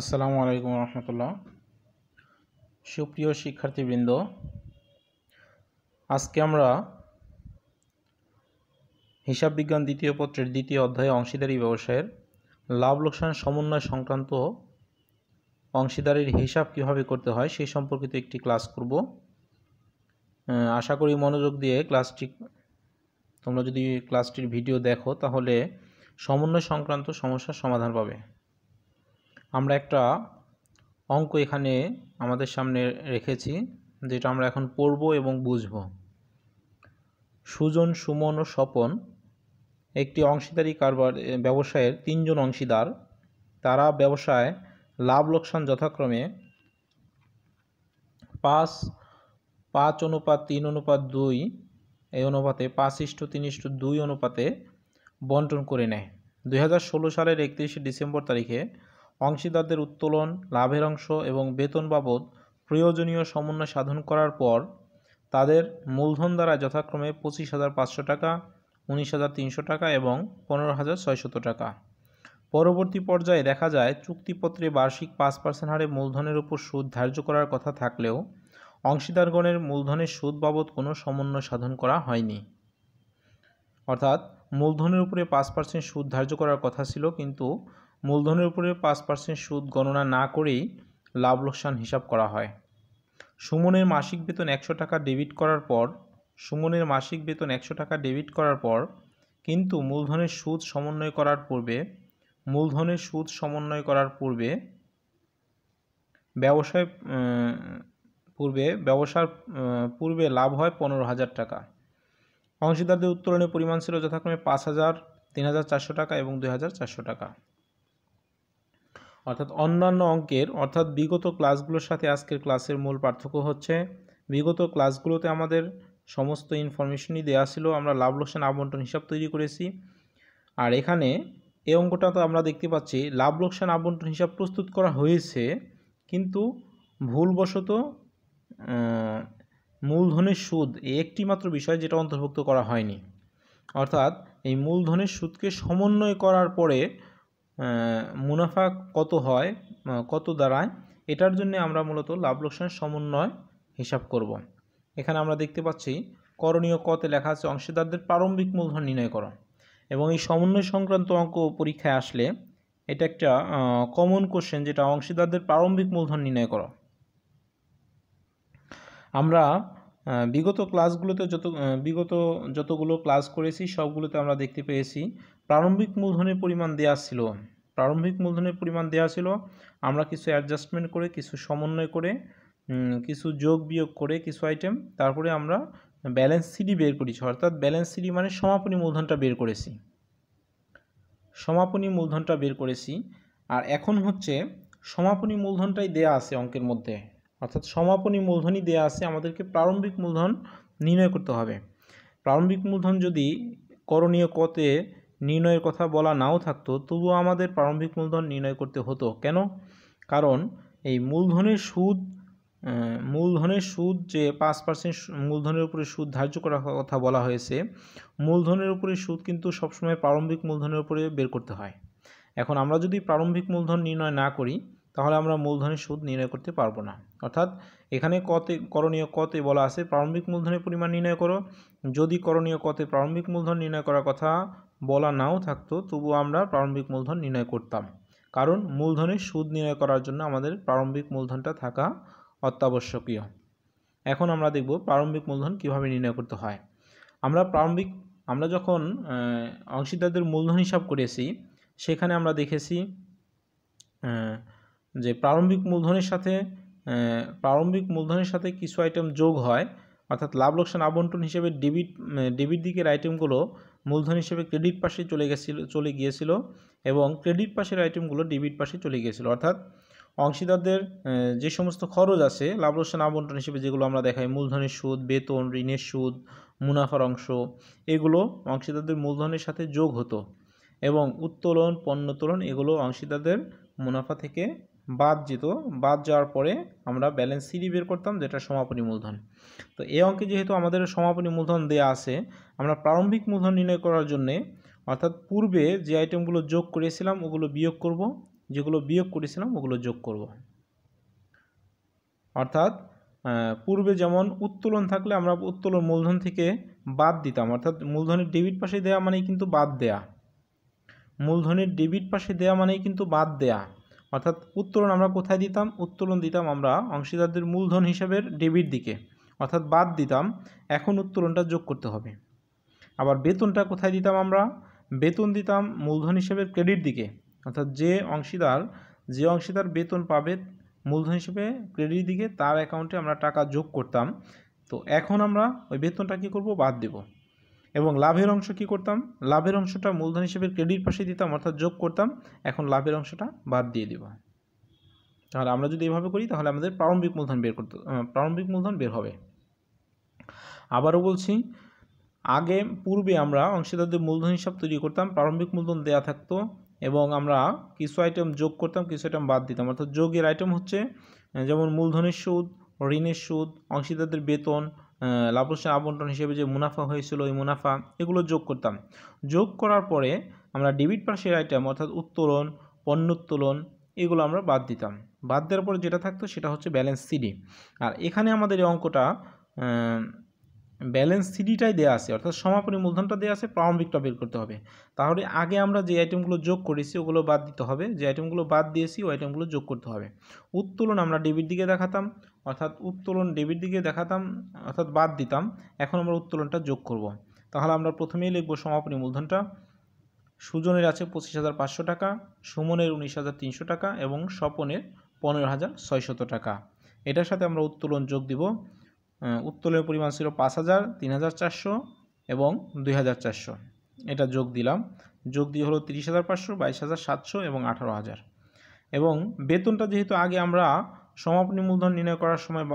আসসালামু আলাইকুম রহমতুল্লাহ সুপ্রিয় শিক্ষার্থীবৃন্দ আজকে আমরা হিসাব বিজ্ঞান দ্বিতীয় পত্রের দ্বিতীয় অধ্যায়ে অংশীদারি ব্যবসায়ের লাভ লোকসান সমন্বয় সংক্রান্ত অংশীদারির হিসাব কিভাবে করতে হয় সেই সম্পর্কিত একটি ক্লাস করব আশা করি মনোযোগ দিয়ে ক্লাসটি তোমরা যদি ক্লাসটির ভিডিও দেখো তাহলে সমন্বয় সংক্রান্ত সমস্যার সমাধান পাবে আমরা একটা অঙ্ক এখানে আমাদের সামনে রেখেছি যেটা আমরা এখন পড়ব এবং বুঝব সুজন সুমন ও স্বপন একটি অংশীদারি কারবার ব্যবসায়ের তিনজন অংশীদার তারা ব্যবসায় লাভ লোকসান যথাক্রমে পাঁচ পাঁচ অনুপাত তিন অনুপাত দুই এই অনুপাতে পাঁচ ইষ্ট তিন ইষ্ট দুই অনুপাতে বন্টন করে নেয় দুই সালের একত্রিশে ডিসেম্বর তারিখে অংশীদারদের উত্তোলন লাভের অংশ এবং বেতন বাবদ প্রয়োজনীয় সমন্বয় সাধন করার পর তাদের মূলধন দ্বারা যথাক্রমে পঁচিশ হাজার পাঁচশো টাকা উনিশ হাজার তিনশো টাকা এবং পনেরো হাজার ছয়শত টাকা পরবর্তী পর্যায়ে দেখা যায় চুক্তিপত্রে বার্ষিক পাঁচ পার্সেন্ট হারে মূলধনের উপর সুদ ধার্য করার কথা থাকলেও অংশীদারগণের মূলধনের সুদ বাবদ কোনো সমন্বয় সাধন করা হয়নি অর্থাৎ মূলধনের উপরে পাঁচ পার্সেন্ট সুদ ধার্য করার কথা ছিল কিন্তু মূলধনের উপরে পাঁচ পার্সেন্ট সুদ গণনা না করেই লাভ লোকসান হিসাব করা হয় সুমনের মাসিক বেতন একশো টাকা ডেবিট করার পর সুমনের মাসিক বেতন একশো টাকা ডেবিট করার পর কিন্তু মূলধনের সুদ সমন্বয় করার পূর্বে মূলধনের সুদ সমন্বয় করার পূর্বে ব্যবসায় পূর্বে ব্যবসার পূর্বে লাভ হয় পনেরো হাজার টাকা অংশীদারদের উত্তোলনের পরিমাণ ছিল যথাক্রমে পাঁচ হাজার তিন হাজার চারশো টাকা এবং দুই হাজার চারশো টাকা অর্থাৎ অন্যান্য অঙ্কের অর্থাৎ বিগত ক্লাসগুলোর সাথে আজকের ক্লাসের মূল পার্থক্য হচ্ছে বিগত ক্লাসগুলোতে আমাদের সমস্ত ইনফরমেশনই দেওয়া ছিল আমরা লাভ লোকসান আবন্টন হিসাব তৈরি করেছি আর এখানে এই অঙ্কটা তো আমরা দেখতে পাচ্ছি লাভ লোকসান আবন্টন হিসাব প্রস্তুত করা হয়েছে কিন্তু ভুলবশত মূলধনের সুদ একটি মাত্র বিষয় যেটা অন্তর্ভুক্ত করা হয়নি অর্থাৎ এই মূলধনের সুদকে সমন্বয় করার পরে মুনাফা কত হয় কত দাঁড়ায় এটার জন্য আমরা মূলত লাভ লোকসানের সমন্বয় হিসাব করব। এখানে আমরা দেখতে পাচ্ছি করণীয় কতে লেখা আছে অংশীদারদের প্রারম্ভিক মূলধন নির্ণয় করা এবং এই সমন্বয় সংক্রান্ত অঙ্ক পরীক্ষায় আসলে এটা একটা কমন কোশ্চেন যেটা অংশীদারদের প্রারম্ভিক মূলধন নির্ণয় করা আমরা বিগত ক্লাসগুলোতে যত বিগত যতগুলো ক্লাস করেছি সবগুলোতে আমরা দেখতে পেয়েছি প্রারম্ভিক মূলধনের পরিমাণ দেওয়া ছিল প্রারম্ভিক মূলধনের পরিমাণ দেওয়া ছিল আমরা কিছু অ্যাডজাস্টমেন্ট করে কিছু সমন্বয় করে কিছু যোগ বিয়োগ করে কিছু আইটেম তারপরে আমরা ব্যালেন্স সিডি বের করেছি অর্থাৎ ব্যালেন্স সিডি মানে সমাপনী মূলধনটা বের করেছি সমাপনী মূলধনটা বের করেছি আর এখন হচ্ছে সমাপনী মূলধনটাই দেয়া আছে অঙ্কের মধ্যে অর্থাৎ সমাপনী মূলধনই দেয়া আছে আমাদেরকে প্রারম্ভিক মূলধন নির্ণয় করতে হবে প্রারম্ভিক মূলধন যদি করণীয় কতে নির্ণয়ের কথা বলা নাও থাকতো তবুও আমাদের প্রারম্ভিক মূলধন নির্ণয় করতে হতো কেন কারণ এই মূলধনের সুদ মূলধনের সুদ যে পাঁচ পার্সেন্ট মূলধনের উপরে সুদ ধার্য করার কথা বলা হয়েছে মূলধনের উপরে সুদ কিন্তু সবসময় প্রারম্ভিক মূলধনের উপরে বের করতে হয় এখন আমরা যদি প্রারম্ভিক মূলধন নির্ণয় না করি তাহলে আমরা মূলধনের সুদ নির্ণয় করতে পারবো না অর্থাৎ এখানে কতে করণীয় কতে বলা আছে প্রারম্ভিক মূলধনের পরিমাণ নির্ণয় করো যদি করণীয় কতে প্রারম্ভিক মূলধন নির্ণয় করার কথা বলা নাও থাকতো তবু আমরা প্রারম্ভিক মূলধন নির্ণয় করতাম কারণ মূলধনের সুদ নির্ণয় করার জন্য আমাদের প্রারম্ভিক মূলধনটা থাকা অত্যাবশ্যকীয় এখন আমরা দেখব প্রারম্ভিক মূলধন কিভাবে নির্ণয় করতে হয় আমরা প্রারম্ভিক আমরা যখন অংশীদারদের মূলধন হিসাব করেছি সেখানে আমরা দেখেছি যে প্রারম্ভিক মূলধনের সাথে প্রারম্ভিক মূলধনের সাথে কিছু আইটেম যোগ হয় অর্থাৎ লাভ লোকসান আবন্টন হিসেবে ডেবিট ডেবিট দিকের আইটেমগুলো মূলধন হিসেবে ক্রেডিট পাশে চলে গেছিল চলে গিয়েছিল এবং ক্রেডিট পাশের আইটেমগুলো ডেবিট পাশে চলে গিয়েছিল অর্থাৎ অংশীদারদের যে সমস্ত খরচ আছে লাভ আবন্টন হিসেবে যেগুলো আমরা দেখাই মূলধনের সুদ বেতন ঋণের সুদ মুনাফার অংশ এগুলো অংশীদারদের মূলধনের সাথে যোগ হতো এবং উত্তোলন পণ্যতোলন এগুলো অংশীদারদের মুনাফা থেকে বাদ যেত বাদ যাওয়ার পরে আমরা ব্যালেন্স সিডি বের করতাম যেটা সমাপনী মূলধন তো এই অঙ্কে যেহেতু আমাদের সমাপনী মূলধন দেয়া আছে আমরা প্রারম্ভিক মূলধন নির্ণয় করার জন্যে অর্থাৎ পূর্বে যে আইটেমগুলো যোগ করেছিলাম ওগুলো বিয়োগ করব যেগুলো বিয়োগ করেছিলাম ওগুলো যোগ করব অর্থাৎ পূর্বে যেমন উত্তোলন থাকলে আমরা উত্তোলন মূলধন থেকে বাদ দিতাম অর্থাৎ মূলধনের ডেবিট পাশে দেয়া মানেই কিন্তু বাদ দেয়া মূলধনের ডেবিট পাশে দেয়া মানেই কিন্তু বাদ দেয়া অর্থাৎ উত্তোলন আমরা কোথায় দিতাম উত্তোলন দিতাম আমরা অংশীদারদের মূলধন হিসাবের ডেবিট দিকে অর্থাৎ বাদ দিতাম এখন উত্তোলনটা যোগ করতে হবে আবার বেতনটা কোথায় দিতাম আমরা বেতন দিতাম মূলধন হিসেবে ক্রেডিট দিকে অর্থাৎ যে অংশীদার যে অংশীদার বেতন পাবে মূলধন হিসেবে ক্রেডিট দিকে তার অ্যাকাউন্টে আমরা টাকা যোগ করতাম তো এখন আমরা ওই বেতনটা কী করবো বাদ দেবো এবং লাভের অংশ কি করতাম লাভের অংশটা মূলধন হিসেবে ক্রেডিট পাশে দিতাম অর্থাৎ যোগ করতাম এখন লাভের অংশটা বাদ দিয়ে দিব তাহলে আমরা যদি এভাবে করি তাহলে আমাদের প্রারম্ভিক মূলধন বের করতে প্রারম্ভিক মূলধন বের হবে আবারও বলছি আগে পূর্বে আমরা অংশীদারদের মূলধন হিসাব তৈরি করতাম প্রারম্ভিক মূলধন দেয়া থাকতো এবং আমরা কিছু আইটেম যোগ করতাম কিছু আইটেম বাদ দিতাম অর্থাৎ যোগের আইটেম হচ্ছে যেমন মূলধনের সুদ ঋণের সুদ অংশীদারদের বেতন লাভলসের আবন্টন হিসেবে যে মুনাফা হয়েছিল ওই মুনাফা এগুলো যোগ করতাম যোগ করার পরে আমরা ডেবিট পাশের আইটেম অর্থাৎ উত্তোলন পণ্যোত্তোলন এগুলো আমরা বাদ দিতাম বাদ দেওয়ার পরে যেটা থাকতো সেটা হচ্ছে ব্যালেন্স সিডি আর এখানে আমাদের এই অঙ্কটা ব্যালেন্স সিডিটাই দেওয়া আছে অর্থাৎ সমাপনী মূলধনটা দেওয়া আছে প্রারম্ভিকটা বের করতে হবে তাহলে আগে আমরা যে আইটেমগুলো যোগ করেছি ওগুলো বাদ দিতে হবে যে আইটেমগুলো বাদ দিয়েছি ওই আইটেমগুলো যোগ করতে হবে উত্তোলন আমরা ডেবিট দিকে দেখাতাম অর্থাৎ উত্তোলন ডেবিট দিকে দেখাতাম অর্থাৎ বাদ দিতাম এখন আমরা উত্তোলনটা যোগ করব। তাহলে আমরা প্রথমেই লিখব সমাপনী মূলধনটা সুজনের আছে পঁচিশ হাজার পাঁচশো টাকা সুমনের উনিশ হাজার তিনশো টাকা এবং স্বপনের পনেরো হাজার ছয়শত টাকা এটার সাথে আমরা উত্তোলন যোগ দিব উত্তোলনের পরিমাণ ছিল পাঁচ হাজার তিন হাজার চারশো এবং দুই হাজার চারশো এটা যোগ দিলাম যোগ দিয়ে হলো তিরিশ হাজার পাঁচশো বাইশ হাজার সাতশো এবং আঠারো হাজার এবং বেতনটা যেহেতু আগে আমরা সমাপনী মূলধন নির্ণয় করার সময়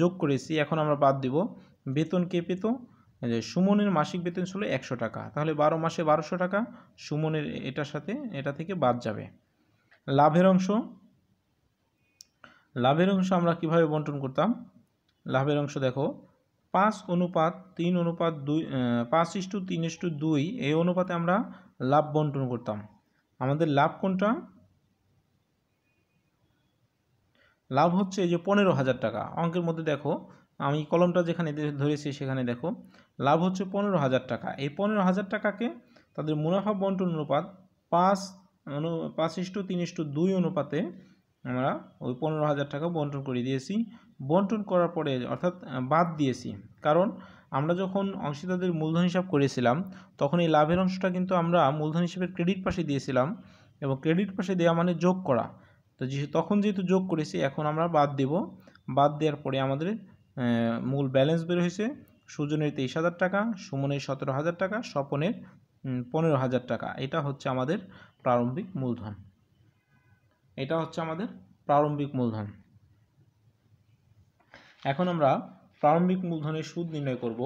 যোগ করেছি এখন আমরা বাদ দিব বেতন কে পেত সুমনের মাসিক বেতন ছিল একশো টাকা তাহলে বারো মাসে বারোশো টাকা সুমনের এটার সাথে এটা থেকে বাদ যাবে লাভের অংশ লাভের অংশ আমরা কিভাবে বন্টন করতাম লাভের অংশ দেখো পাঁচ অনুপাত তিন অনুপাত দুই পাঁচ ইস্টু তিন ইস্টু দুই এই অনুপাতে আমরা লাভ বন্টন করতাম আমাদের লাভ কোনটা লাভ হচ্ছে এই যে পনেরো হাজার টাকা অঙ্কের মধ্যে দেখো আমি কলমটা যেখানে ধরেছি সেখানে দেখো লাভ হচ্ছে পনেরো হাজার টাকা এই পনেরো হাজার টাকাকে তাদের মুনাফা বন্টন অনুপাত পাঁচ অনু পাঁচ ইস্টু তিন ইস্টু দুই অনুপাতে আমরা ওই পনেরো হাজার টাকা বন্টন করে দিয়েছি বন্টন করার পরে অর্থাৎ বাদ দিয়েছি কারণ আমরা যখন অংশীদারদের মূলধন হিসাব করেছিলাম তখন এই লাভের অংশটা কিন্তু আমরা মূলধন হিসেবে ক্রেডিট পাশে দিয়েছিলাম এবং ক্রেডিট পাশে দেওয়া মানে যোগ করা তো তখন যেহেতু যোগ করেছি এখন আমরা বাদ দেব বাদ দেওয়ার পরে আমাদের মূল ব্যালেন্স বের হয়েছে সুজনের তেইশ হাজার টাকা সুমনের সতেরো হাজার টাকা স্বপনের পনেরো হাজার টাকা এটা হচ্ছে আমাদের প্রারম্ভিক মূলধন এটা হচ্ছে আমাদের প্রারম্ভিক মূলধন এখন আমরা প্রারম্ভিক মূলধনের সুদ নির্ণয় করব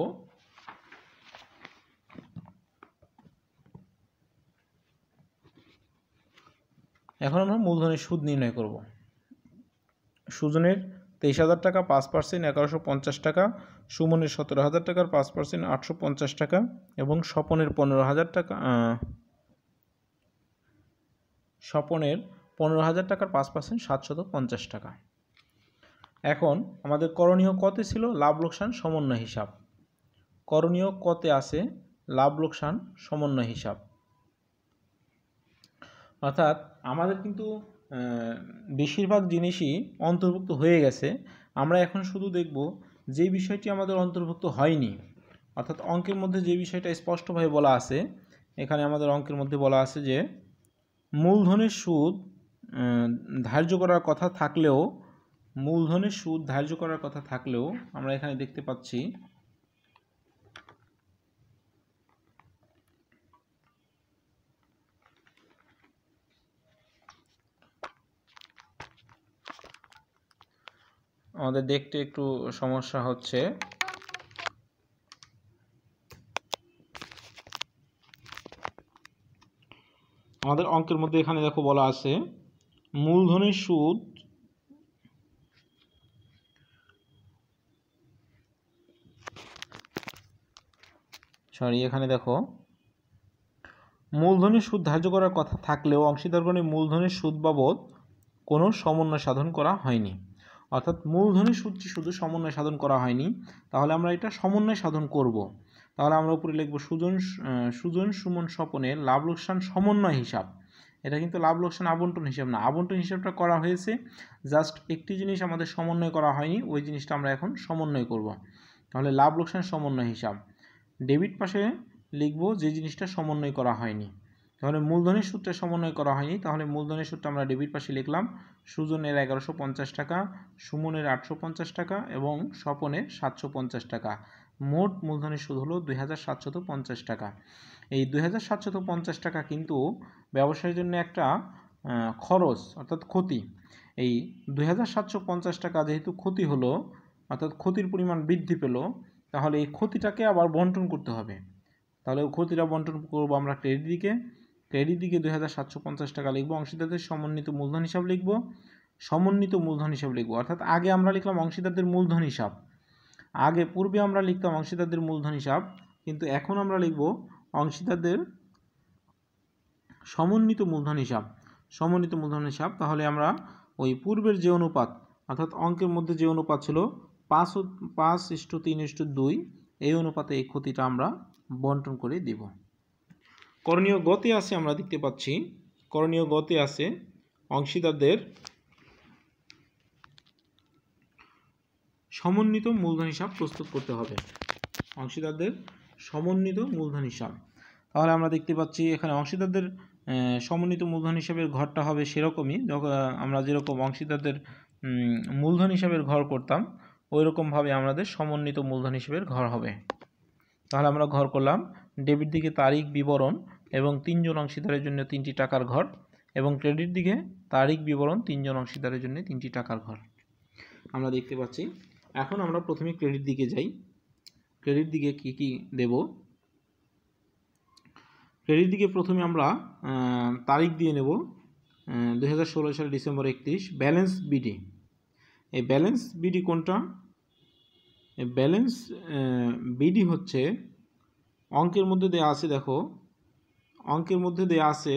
এখন আমরা মূলধনের সুদ নির্ণয় করব সুজনের তেইশ হাজার টাকা পাঁচ পার্সেন্ট এগারোশো পঞ্চাশ টাকা সুমনের সতেরো হাজার টাকার পাঁচ পার্সেন্ট আটশো পঞ্চাশ টাকা এবং স্বপনের পনেরো হাজার টাকা স্বপনের পনেরো হাজার টাকার পাঁচ পার্সেন্ট সাতশত পঞ্চাশ টাকা এখন আমাদের করণীয় কতে ছিল লাভ লোকসান সমন্বয় হিসাব করণীয় কতে আছে লাভ লোকসান সমন্বয় হিসাব অর্থাৎ আমাদের কিন্তু বেশিরভাগ জিনিসই অন্তর্ভুক্ত হয়ে গেছে আমরা এখন শুধু দেখব যে বিষয়টি আমাদের অন্তর্ভুক্ত হয়নি অর্থাৎ অঙ্কের মধ্যে যে বিষয়টা স্পষ্টভাবে বলা আছে এখানে আমাদের অঙ্কের মধ্যে বলা আছে যে মূলধনের সুদ ধার্য করার কথা থাকলেও মূলধনের সুদ ধার্য করার কথা থাকলেও আমরা এখানে দেখতে পাচ্ছি আমাদের দেখতে একটু সমস্যা হচ্ছে আমাদের অঙ্কের মধ্যে এখানে দেখো বলা আছে মূলধনের সুদ সরি এখানে দেখো মূলধনের সুদ ধার্য করার কথা থাকলেও অংশীদারগণের মূলধনের সুদ বাবদ কোনো সমন্বয় সাধন করা হয়নি অর্থাৎ মূলধনী সূত্রে শুধু সমন্বয় সাধন করা হয়নি তাহলে আমরা এটা সমন্বয় সাধন করব। তাহলে আমরা উপরে লিখব সুজন সুজন সুমন স্বপনের লাভ লোকসান সমন্বয় হিসাব এটা কিন্তু লাভ লোকসান আবন্টন হিসাব না আবন্টন হিসাবটা করা হয়েছে জাস্ট একটি জিনিস আমাদের সমন্বয় করা হয়নি ওই জিনিসটা আমরা এখন সমন্বয় করব। তাহলে লাভ লোকসান সমন্বয় হিসাব ডেবিট পাশে লিখব যে জিনিসটা সমন্বয় করা হয়নি তাহলে মূলধনের সূত্রে সমন্বয় করা হয়নি তাহলে মূলধনের সূত্রে আমরা ডেবিট পাশে লিখলাম সুজনের এগারোশো পঞ্চাশ টাকা সুমনের আটশো পঞ্চাশ টাকা এবং স্বপনের সাতশো পঞ্চাশ টাকা মোট মূলধনের সুদ হলো দুই হাজার সাতশত পঞ্চাশ টাকা এই দুই হাজার সাতশত পঞ্চাশ টাকা কিন্তু ব্যবসায়ের জন্য একটা খরচ অর্থাৎ ক্ষতি এই দুই হাজার সাতশো পঞ্চাশ টাকা যেহেতু ক্ষতি হলো অর্থাৎ ক্ষতির পরিমাণ বৃদ্ধি পেল তাহলে এই ক্ষতিটাকে আবার বন্টন করতে হবে তাহলে ক্ষতিটা বন্টন করবো আমরা ক্রেডিট দিকে ক্রেডিট দিকে দুই হাজার সাতশো পঞ্চাশ টাকা লিখবো অংশীদারদের সমন্বিত মূলধন হিসাব লিখবো সমন্বিত মূলধন হিসাব লিখবো অর্থাৎ আগে আমরা লিখলাম অংশীদারদের মূলধন হিসাব আগে পূর্বে আমরা লিখতাম অংশীদারদের মূলধন হিসাব কিন্তু এখন আমরা লিখব অংশীদারদের সমন্বিত মূলধন হিসাব সমন্বিত মূলধন হিসাব তাহলে আমরা ওই পূর্বের যে অনুপাত অর্থাৎ অঙ্কের মধ্যে যে অনুপাত ছিল পাঁচ পাঁচ ইস্টু তিন ইষ্ট দুই এই অনুপাতে এই ক্ষতিটা আমরা বন্টন করে দিব করণীয় গতে আছে আমরা দেখতে পাচ্ছি করণীয় গতে আছে অংশীদারদের সমন্বিত মূলধন হিসাব প্রস্তুত করতে হবে অংশীদারদের সমন্বিত মূলধন হিসাব তাহলে আমরা দেখতে পাচ্ছি এখানে অংশীদারদের সমন্বিত মূলধন হিসাবের ঘরটা হবে সেরকমই আমরা যেরকম অংশীদারদের মূলধন হিসাবের ঘর করতাম ওই রকমভাবে আমাদের সমন্বিত মূলধন হিসাবের ঘর হবে তাহলে আমরা ঘর করলাম ডেবিট দিকে তারিখ বিবরণ এবং তিনজন অংশীদারের জন্য তিনটি টাকার ঘর এবং ক্রেডিট দিকে তারিখ বিবরণ তিনজন অংশীদারের জন্য তিনটি টাকার ঘর আমরা দেখতে পাচ্ছি এখন আমরা প্রথমে ক্রেডিট দিকে যাই ক্রেডিট দিকে কি কি দেব ক্রেডিট দিকে প্রথমে আমরা তারিখ দিয়ে নেব ষোলো সালে ডিসেম্বর একত্রিশ ব্যালেন্স বিডি এই ব্যালেন্স বিডি কোনটা ব্যালেন্স বিডি হচ্ছে অঙ্কের মধ্যে দেয়া আছে দেখো অঙ্কের মধ্যে দেয়া আছে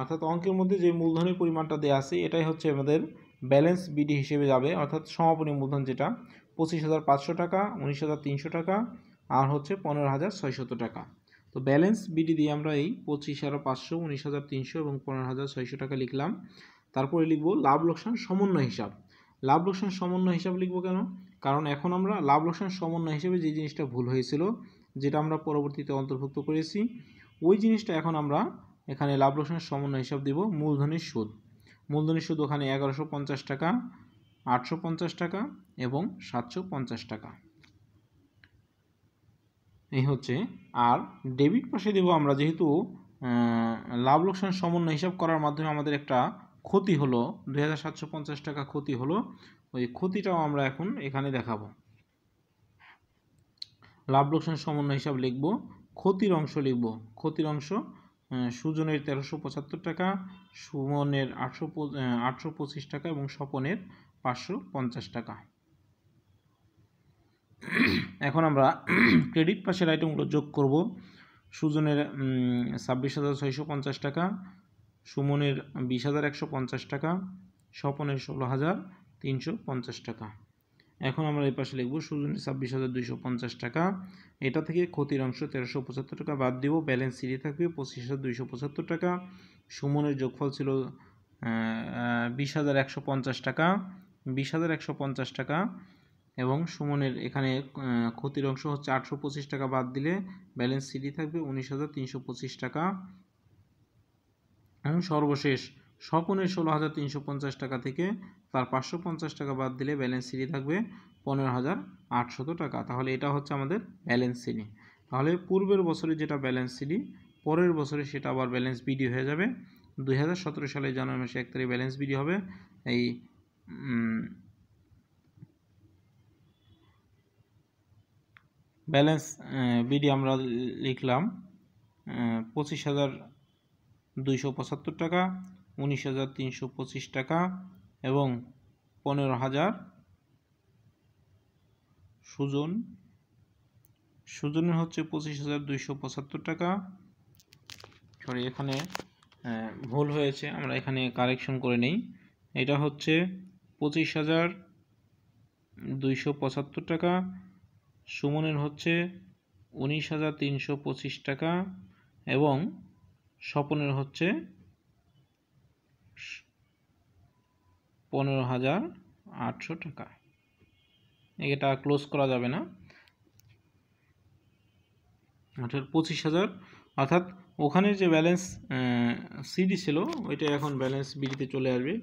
অর্থাৎ অঙ্কের মধ্যে যে মূলধনের পরিমাণটা দেয়া আছে এটাই হচ্ছে আমাদের ব্যালেন্স বিডি হিসেবে যাবে অর্থাৎ সমাপনী মূলধন যেটা পঁচিশ হাজার পাঁচশো টাকা উনিশ হাজার তিনশো টাকা আর হচ্ছে পনেরো হাজার ছয়শত টাকা তো ব্যালেন্স বিডি দিয়ে আমরা এই পঁচিশ হাজার পাঁচশো উনিশ হাজার তিনশো এবং পনেরো হাজার ছয়শো টাকা লিখলাম তারপরে লিখব লাভ লোকসান সমন্বয় হিসাব লাভ লোকসান সমন্বয় হিসাব লিখবো কেন কারণ এখন আমরা লাভ লোকসান সমন্বয় হিসেবে যে জিনিসটা ভুল হয়েছিল যেটা আমরা পরবর্তীতে অন্তর্ভুক্ত করেছি ওই জিনিসটা এখন আমরা এখানে লাভ লোকসানের সমন্বয় হিসাব দিব মূলধনের সুদ মূলধনের সুদ ওখানে এগারোশো পঞ্চাশ টাকা আটশো পঞ্চাশ টাকা এবং সাতশো পঞ্চাশ টাকা এই হচ্ছে আর ডেবিট পাশে দেব আমরা যেহেতু লাভ লোকসান সমন্বয় হিসাব করার মাধ্যমে আমাদের একটা ক্ষতি হলো দুই টাকা ক্ষতি হলো ওই ক্ষতিটাও আমরা এখন এখানে দেখাবো লাভ লোকসান সমন্বয় হিসাব লিখব ক্ষতির অংশ লিখব ক্ষতির অংশ সুজনের তেরোশো পঁচাত্তর টাকা সুমনের আটশো আটশো পঁচিশ টাকা এবং স্বপনের পাঁচশো পঞ্চাশ টাকা এখন আমরা ক্রেডিট পাশের আইটেমগুলো যোগ করব সুজনের ছাব্বিশ হাজার ছয়শো পঞ্চাশ টাকা সুমনের বিশ হাজার একশো পঞ্চাশ টাকা স্বপনের ষোলো হাজার তিনশো পঞ্চাশ টাকা এখন আমরা এই পাশে লিখবো সুজনের ছাব্বিশ হাজার দুইশো পঞ্চাশ টাকা এটা থেকে ক্ষতির অংশ তেরোশো পঁচাত্তর টাকা বাদ দিব ব্যালেন্স সিডি থাকবে পঁচিশ হাজার দুইশো পঁচাত্তর টাকা সুমনের যোগফল ছিল বিশ হাজার একশো পঞ্চাশ টাকা বিশ হাজার একশো পঞ্চাশ টাকা এবং সুমনের এখানে ক্ষতির অংশ হচ্ছে আটশো পঁচিশ টাকা বাদ দিলে ব্যালেন্স সিডি থাকবে উনিশ হাজার তিনশো পঁচিশ টাকা এবং সর্বশেষ স্বপনের ষোলো হাজার তিনশো পঞ্চাশ টাকা থেকে তার পাঁচশো পঞ্চাশ টাকা বাদ দিলে ব্যালেন্স সিটি থাকবে পনেরো হাজার আটশত টাকা তাহলে এটা হচ্ছে আমাদের ব্যালেন্স সিডি তাহলে পূর্বের বছরে যেটা ব্যালেন্স সিডি পরের বছরে সেটা আবার ব্যালেন্স বিডি হয়ে যাবে দুই সালে জানুয়ারি মাসে এক তারিখ ব্যালেন্স বিডি হবে এই ব্যালেন্স বিডি আমরা লিখলাম পঁচিশ হাজার দুইশো পঁচাত্তর টাকা উনিশ হাজার তিনশো পঁচিশ টাকা এবং পনেরো হাজার সুজন সুজনের হচ্ছে পঁচিশ হাজার দুইশো পঁচাত্তর টাকা সরি এখানে ভুল হয়েছে আমরা এখানে কারেকশন করে নেই এটা হচ্ছে পঁচিশ হাজার দুইশো পঁচাত্তর টাকা সুমনের হচ্ছে উনিশ হাজার তিনশো পঁচিশ টাকা এবং স্বপনের হচ্ছে পনেরো হাজার আটশো টাকা এটা ক্লোজ করা যাবে না অর্থাৎ পঁচিশ হাজার অর্থাৎ ওখানে যে ব্যালেন্স সিডি ছিল ওইটা এখন ব্যালেন্স বিডিতে চলে আসবে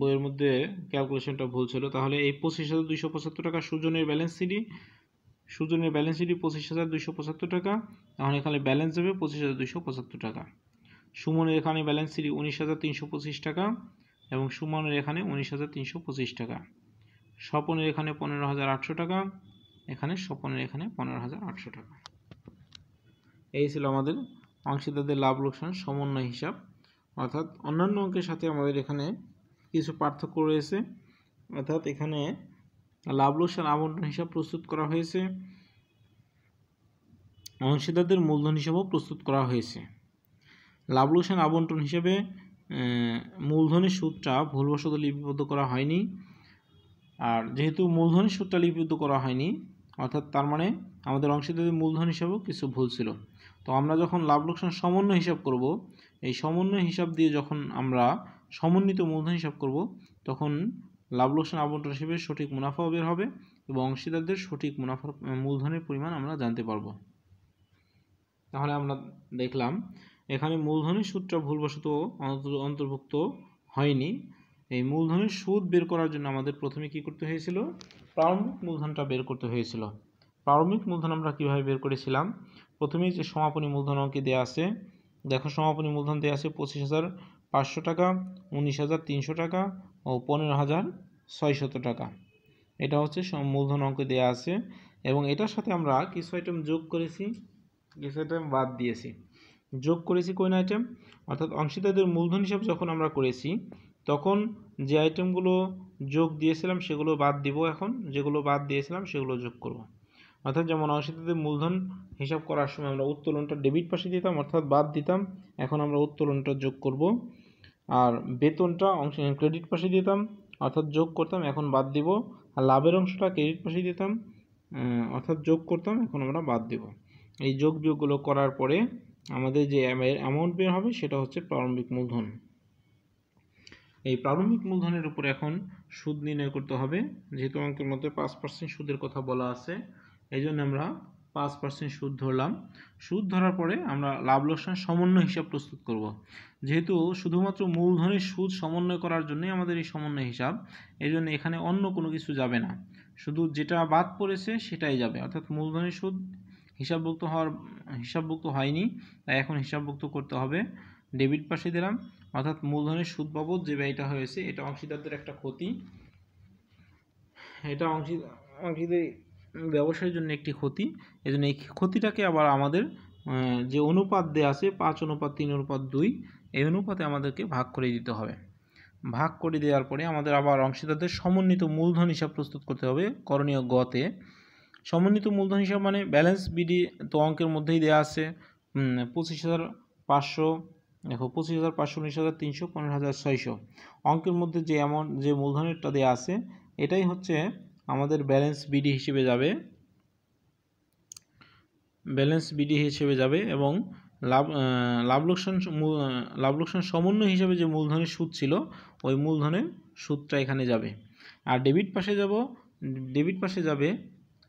বইয়ের মধ্যে ক্যালকুলেশনটা ভুল ছিল তাহলে এই পঁচিশ হাজার দুইশো পঁচাত্তর টাকা সুজনের ব্যালেন্স সিডি সুজনের ব্যালেন্স সিডি পঁচিশ হাজার দুইশো পঁচাত্তর টাকা তাহলে এখানে ব্যালেন্স যাবে পঁচিশ হাজার দুইশো পঁচাত্তর টাকা সুমনের এখানে ব্যালেন্স সিডি উনিশ হাজার তিনশো পঁচিশ টাকা এবং সুমনের এখানে উনিশ হাজার তিনশো পঁচিশ টাকা স্বপনের এখানে পনেরো হাজার আটশো টাকা এখানে স্বপনের এখানে পনেরো হাজার আটশো টাকা এই ছিল আমাদের অংশীদারদের লাভ লোকসান সমন্বয় হিসাব অর্থাৎ অন্যান্য অঙ্কের সাথে আমাদের এখানে কিছু পার্থক্য রয়েছে অর্থাৎ এখানে লাভ লোকসান আবন্টন হিসাব প্রস্তুত করা হয়েছে অংশীদারদের মূলধন হিসাবও প্রস্তুত করা হয়েছে লাভ লোকসান আবন্টন হিসেবে মূলধনের সুদটা ভুলবশত লিপিবদ্ধ করা হয়নি আর যেহেতু মূলধনের সুদটা লিপিবদ্ধ করা হয়নি অর্থাৎ তার মানে আমাদের অংশীদারদের মূলধন হিসাবেও কিছু ভুল ছিল তো আমরা যখন লাভ লোকসান সমন্বয় হিসাব করব এই সমন্বয় হিসাব দিয়ে যখন আমরা সমন্বিত মূলধন হিসাব করব তখন লাভ লোকসান আবন্টন হিসেবে সঠিক মুনাফাও বের হবে এবং অংশীদারদের সঠিক মুনাফার মূলধনের পরিমাণ আমরা জানতে পারব তাহলে আমরা দেখলাম এখানে মূলধনের সুদটা ভুলবশত অন্তর্ভুক্ত হয়নি এই মূলধনের সুদ বের করার জন্য আমাদের প্রথমে কি করতে হয়েছিল প্রারম্ভিক মূলধনটা বের করতে হয়েছিল প্রারম্ভিক মূলধন আমরা কীভাবে বের করেছিলাম প্রথমেই যে সমাপনী মূলধন অঙ্কে দেওয়া আছে দেখো সমাপনী মূলধন দেওয়া আছে পঁচিশ হাজার পাঁচশো টাকা উনিশ হাজার তিনশো টাকা ও পনেরো হাজার ছয়শত টাকা এটা হচ্ছে মূলধন অঙ্কে দেওয়া আছে এবং এটার সাথে আমরা কিছু আইটেম যোগ করেছি কিছু আইটেম বাদ দিয়েছি যোগ করেছি কোন আইটেম অর্থাৎ অংশীদারদের মূলধন হিসাব যখন আমরা করেছি তখন যে আইটেমগুলো যোগ দিয়েছিলাম সেগুলো বাদ দিব এখন যেগুলো বাদ দিয়েছিলাম সেগুলো যোগ করব। অর্থাৎ যেমন অংশীদারদের মূলধন হিসাব করার সময় আমরা উত্তোলনটা ডেবিট পাশে দিতাম অর্থাৎ বাদ দিতাম এখন আমরা উত্তোলনটা যোগ করব আর বেতনটা অংশ ক্রেডিট পাশে দিতাম অর্থাৎ যোগ করতাম এখন বাদ দিব আর লাভের অংশটা ক্রেডিট পাশে দিতাম অর্থাৎ যোগ করতাম এখন আমরা বাদ দিব এই যোগ বিয়োগগুলো করার পরে আমাদের যে অ্যামাউন্ট বের হবে সেটা হচ্ছে প্রারম্ভিক মূলধন এই প্রারম্ভিক মূলধনের উপর এখন সুদ নির্ণয় করতে হবে যেহেতু অঙ্কের মধ্যে পাঁচ পার্সেন্ট সুদের কথা বলা আছে এই জন্য আমরা পাঁচ পার্সেন্ট সুদ ধরলাম সুদ ধরার পরে আমরা লাভ লোকসান সমন্বয় হিসাব প্রস্তুত করব। যেহেতু শুধুমাত্র মূলধনের সুদ সমন্বয় করার জন্যই আমাদের এই সমন্বয় হিসাব এই জন্য এখানে অন্য কোনো কিছু যাবে না শুধু যেটা বাদ পড়েছে সেটাই যাবে অর্থাৎ মূলধনের সুদ হিসাবভুক্ত হওয়ার হিসাবভুক্ত হয়নি তাই এখন হিসাবভুক্ত করতে হবে ডেবিট পাশে দিলাম অর্থাৎ মূলধনের সুদ বাবদ যে ব্যয়টা হয়েছে এটা অংশীদারদের একটা ক্ষতি এটা অংশীদার অংশীদার ব্যবসায়ের জন্য একটি ক্ষতি এজন্য এই ক্ষতিটাকে আবার আমাদের যে অনুপাত দেওয়া আছে পাঁচ অনুপাত তিন অনুপাত দুই এই অনুপাতে আমাদেরকে ভাগ করে দিতে হবে ভাগ করে দেওয়ার পরে আমাদের আবার অংশীদারদের সমন্বিত মূলধন হিসাব প্রস্তুত করতে হবে করণীয় গতে সমন্বিত মূলধন হিসাব মানে ব্যালেন্স বিডি তো অঙ্কের মধ্যেই দেওয়া আছে পঁচিশ হাজার পাঁচশো দেখো পঁচিশ হাজার পাঁচশো উনিশ হাজার তিনশো পনেরো হাজার ছয়শো অঙ্কের মধ্যে যে অ্যামাউন্ট যে মূলধনেরটা দেওয়া আছে এটাই হচ্ছে আমাদের ব্যালেন্স বিডি হিসেবে যাবে ব্যালেন্স বিডি হিসেবে যাবে এবং লাভ লাভ লোকসান লাভ লোকসান সমন্বয় হিসেবে যে মূলধনের সুদ ছিল ওই মূলধনের সুদটা এখানে যাবে আর ডেবিট পাশে যাব ডেবিট পাশে যাবে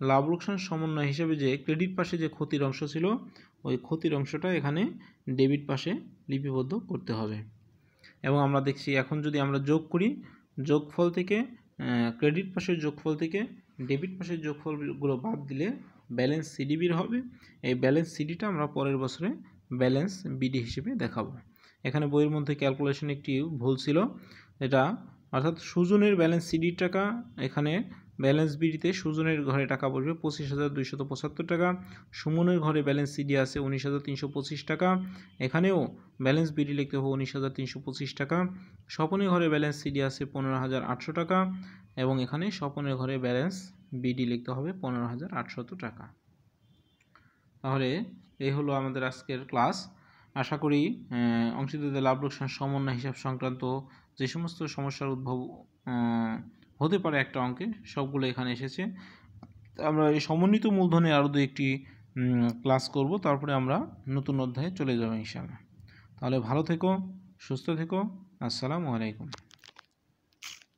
লাভ লোকসান সমন্বয় হিসেবে যে ক্রেডিট পাশে যে ক্ষতির অংশ ছিল ওই ক্ষতির অংশটা এখানে ডেবিট পাশে লিপিবদ্ধ করতে হবে এবং আমরা দেখছি এখন যদি আমরা যোগ করি যোগফল থেকে ক্রেডিট পাশের যোগফল থেকে ডেবিট পাশের যোগফলগুলো বাদ দিলে ব্যালেন্স সিডিবির হবে এই ব্যালেন্স সিডিটা আমরা পরের বছরে ব্যালেন্স বিডি হিসেবে দেখাবো এখানে বইয়ের মধ্যে ক্যালকুলেশন একটি ভুল ছিল এটা অর্থাৎ সুজনের ব্যালেন্স সিডি টাকা এখানে ব্যালেন্স বিডিতে সুজনের ঘরে টাকা পড়বে পঁচিশ হাজার দুইশত পঁচাত্তর টাকা সুমনের ঘরে ব্যালেন্স সিডি আছে উনিশ হাজার তিনশো পঁচিশ টাকা এখানেও ব্যালেন্স বিডি লিখতে হবে উনিশ হাজার তিনশো পঁচিশ টাকা স্বপনের ঘরে ব্যালেন্স সিডি আছে পনেরো হাজার আটশো টাকা এবং এখানে স্বপনের ঘরে ব্যালেন্স বিডি লিখতে হবে পনেরো হাজার আটশত টাকা তাহলে এই হলো আমাদের আজকের ক্লাস আশা করি অংশীদারদের লাভ লোকসান সমন্বয় হিসাব সংক্রান্ত যে সমস্ত সমস্যার উদ্ভব হতে পারে একটা অঙ্কে সবগুলো এখানে এসেছে আমরা এই সমন্বিত মূলধনে আরও দু একটি ক্লাস করব তারপরে আমরা নতুন অধ্যায়ে চলে যাবো ইনশাআল্লাহ তাহলে ভালো থেকো সুস্থ থেকো আসসালামু আলাইকুম